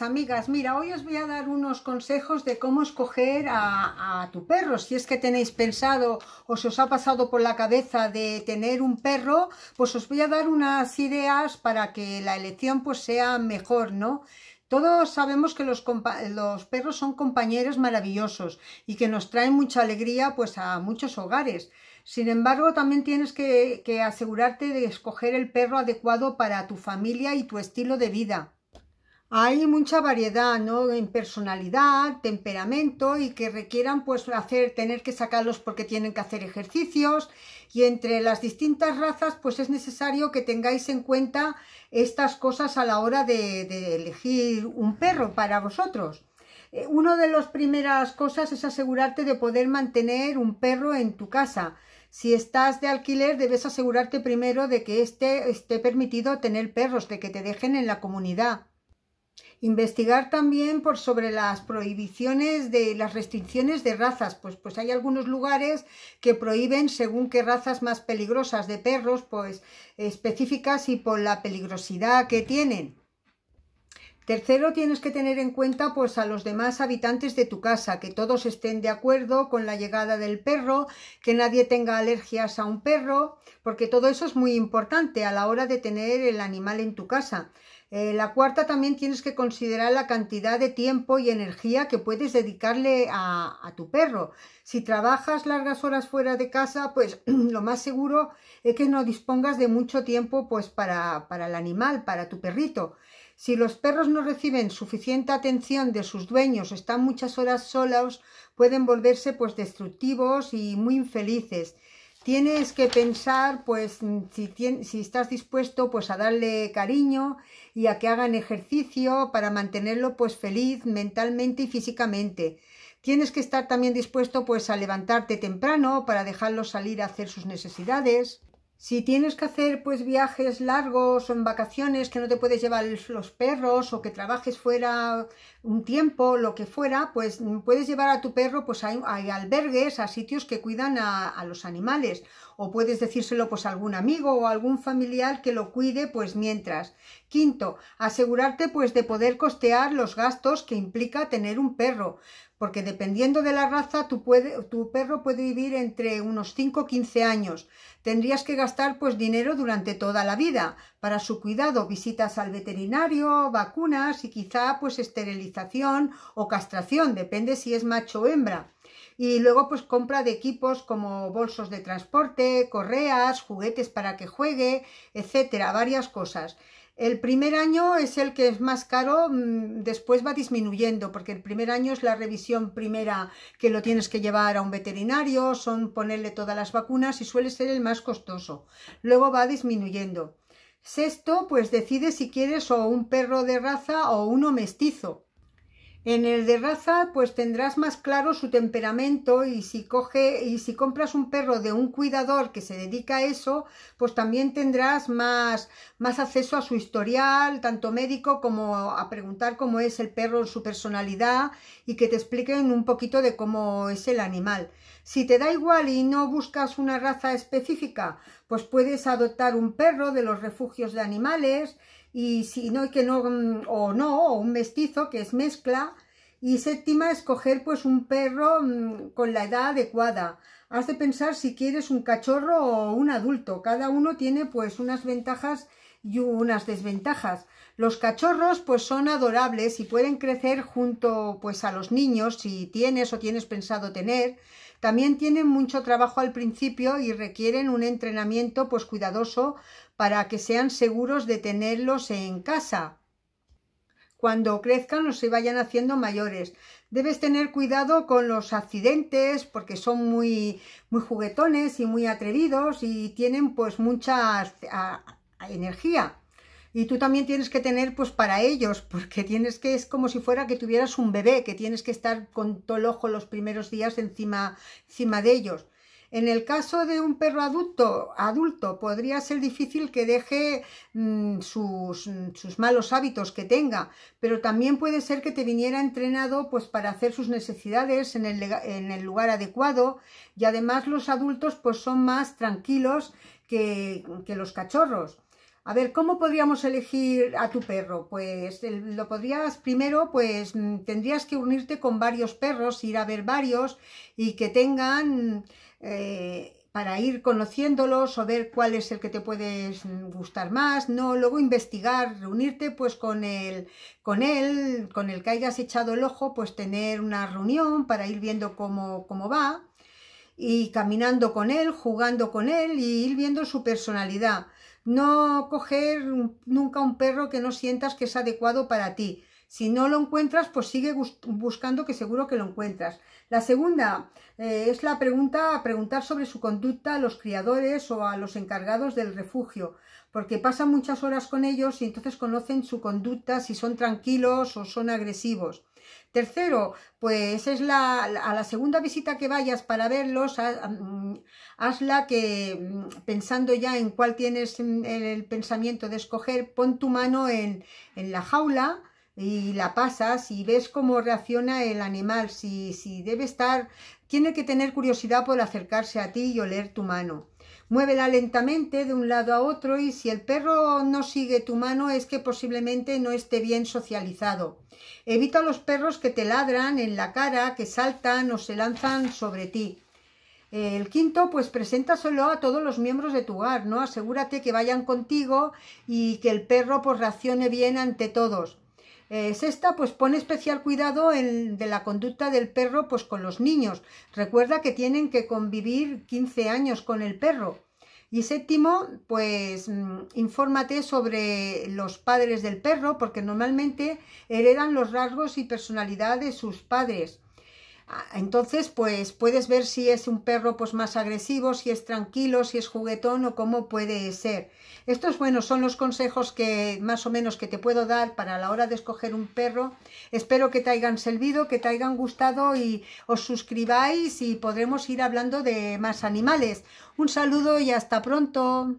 amigas, mira, hoy os voy a dar unos consejos de cómo escoger a, tu perro. Si es que tenéis pensado o se os ha pasado por la cabeza de tener un perro, pues os voy a dar unas ideas para que la elección pues sea mejor, ¿no? Todos sabemos que los, perros son compañeros maravillosos y que nos traen mucha alegría pues a muchos hogares. Sin embargo, también tienes que asegurarte de escoger el perro adecuado para tu familia y tu estilo de vida hay mucha variedad, ¿no? En personalidad, temperamento y que requieran pues hacer, tener que sacarlos porque tienen que hacer ejercicios y entre las distintas razas pues es necesario que tengáis en cuenta estas cosas a la hora de, elegir un perro para vosotros. Eh, una de las primeras cosas es asegurarte de poder mantener un perro en tu casa. Si estás de alquiler, debes asegurarte primero de que esté, esté permitido tener perros, de que te dejen en la comunidad. Investigar también por sobre las prohibiciones de las restricciones de razas, pues, pues hay algunos lugares que prohíben según qué razas más peligrosas de perros, pues específicas y por la peligrosidad que tienen. Tercero, tienes que tener en cuenta pues a los demás habitantes de tu casa, que todos estén de acuerdo con la llegada del perro, que nadie tenga alergias a un perro, porque todo eso es muy importante a la hora de tener el animal en tu casa. Eh, la cuarta también tienes que considerar la cantidad de tiempo y energía que puedes dedicarle a, tu perro. Si trabajas largas horas fuera de casa, pues lo más seguro es que no dispongas de mucho tiempo pues, para, para el animal, para tu perrito. Si los perros no reciben suficiente atención de sus dueños están muchas horas solos, pueden volverse pues destructivos y muy infelices tienes que pensar, pues, si, si, estás dispuesto, pues, a darle cariño y a que hagan ejercicio para mantenerlo, pues, feliz mentalmente y físicamente. Tienes que estar también dispuesto, pues, a levantarte temprano para dejarlo salir a hacer sus necesidades. Si tienes que hacer pues viajes largos o en vacaciones que no te puedes llevar los perros o que trabajes fuera un tiempo, lo que fuera, pues mm, puedes llevar a tu perro pues hay albergues, a sitios que cuidan a los animales o puedes decírselo pues a algún amigo o algún familiar que lo cuide pues mientras. Quinto, asegurarte pues de poder costear los gastos que implica tener un perro, porque dependiendo de la raza tu, tu perro puede vivir entre unos 5 o 15 años. Tendrías que gastar pues dinero durante toda la vida para su cuidado, visitas al veterinario, vacunas y quizá pues esterilización o castración, depende si es macho o hembra. Y luego pues compra de equipos como bolsos de transporte, correas, juguetes para que juegue, etcétera, varias cosas. El primer año es el que es más caro, mm, después va disminuyendo, porque el primer año es la revisión primera que lo tienes que llevar a un veterinario, son ponerle todas las vacunas y suele ser el más costoso. Luego va disminuyendo. Sexto, pues decide si quieres o un perro de raza o uno mestizo. En el de raza, pues tendrás más claro su temperamento y si coge y si compras un perro de un cuidador que se dedica a eso, pues también tendrás más, acceso a su historial, tanto médico como a preguntar cómo es el perro, su personalidad y que te expliquen un poquito de cómo es el animal. Si te da igual y no buscas una raza específica, pues puedes adoptar un perro de los refugios de animales, y si no, que no, mm, o no, o un mestizo que es mezcla. Y séptima, escoger pues un perro mm, con la edad adecuada. Has de pensar si quieres un cachorro o un adulto. Cada uno tiene pues unas ventajas y unas desventajas. Los cachorros pues son adorables y pueden crecer junto pues a los niños si tienes o tienes pensado tener. También tienen mucho trabajo al principio y requieren un entrenamiento pues cuidadoso para que sean seguros de tenerlos en casa. Cuando crezcan o se vayan haciendo mayores. Debes tener cuidado con los accidentes porque son muy, muy juguetones y muy atrevidos y tienen pues muchas energía. Y tú también tienes que tener pues para ellos, porque tienes que, es como si fuera que tuvieras un bebé, que tienes que estar con todo el ojo los primeros días encima, encima de ellos. En el caso de un perro adulto, adulto podría ser difícil que deje mm, sus, malos hábitos que tenga, pero también puede ser que te viniera entrenado pues, para hacer sus necesidades en el, en el lugar adecuado y además los adultos pues, son más tranquilos que los cachorros. A ver, ¿cómo podríamos elegir a tu perro? Pues lo podrías primero, pues mm, tendrías que unirte con varios perros, ir a ver varios y que tengan eh, para ir conociéndolos o ver cuál es el que te puedes mm, gustar más, no, luego investigar, reunirte pues con el, con él, con el que hayas echado el ojo, pues tener una reunión para ir viendo cómo, cómo va y caminando con él, jugando con él y ir viendo su personalidad no coger nunca un perro que no sientas que es adecuado para ti. Si no lo encuentras, pues sigue buscando que seguro que lo encuentras. La segunda eh, es la pregunta, preguntar sobre su conducta a los criadores o a los encargados del refugio, porque pasan muchas horas con ellos y entonces conocen su conducta, si son tranquilos o son agresivos. Tercero, pues es la, a la segunda visita que vayas para verlos, mm, hazla que mm, pensando ya en cuál tienes mm, el pensamiento de escoger, pon tu mano en, en la jaula, y la pasas y ves cómo reacciona el animal, si, si debe estar, tiene que tener curiosidad por acercarse a ti y oler tu mano. Muévela lentamente de un lado a otro y si el perro no sigue tu mano es que posiblemente no esté bien socializado. Evita los perros que te ladran en la cara, que saltan o se lanzan sobre ti. El quinto, pues preséntaselo a todos los miembros de tu hogar, ¿no? Asegúrate que vayan contigo y que el perro pues reaccione bien ante todos. Eh, sexta, pues pone especial cuidado en, de la conducta del perro pues con los niños. Recuerda que tienen que convivir 15 años con el perro. Y séptimo, pues mm, infórmate sobre los padres del perro, porque normalmente heredan los rasgos y personalidad de sus padres. Ah, entonces, pues puedes ver si es un perro pues, más agresivo, si es tranquilo, si es juguetón o cómo puede ser. Estos, bueno, son los consejos que más o menos que te puedo dar para la hora de escoger un perro. Espero que te hayan servido, que te hayan gustado y os suscribáis y podremos ir hablando de más animales. Un saludo y hasta pronto.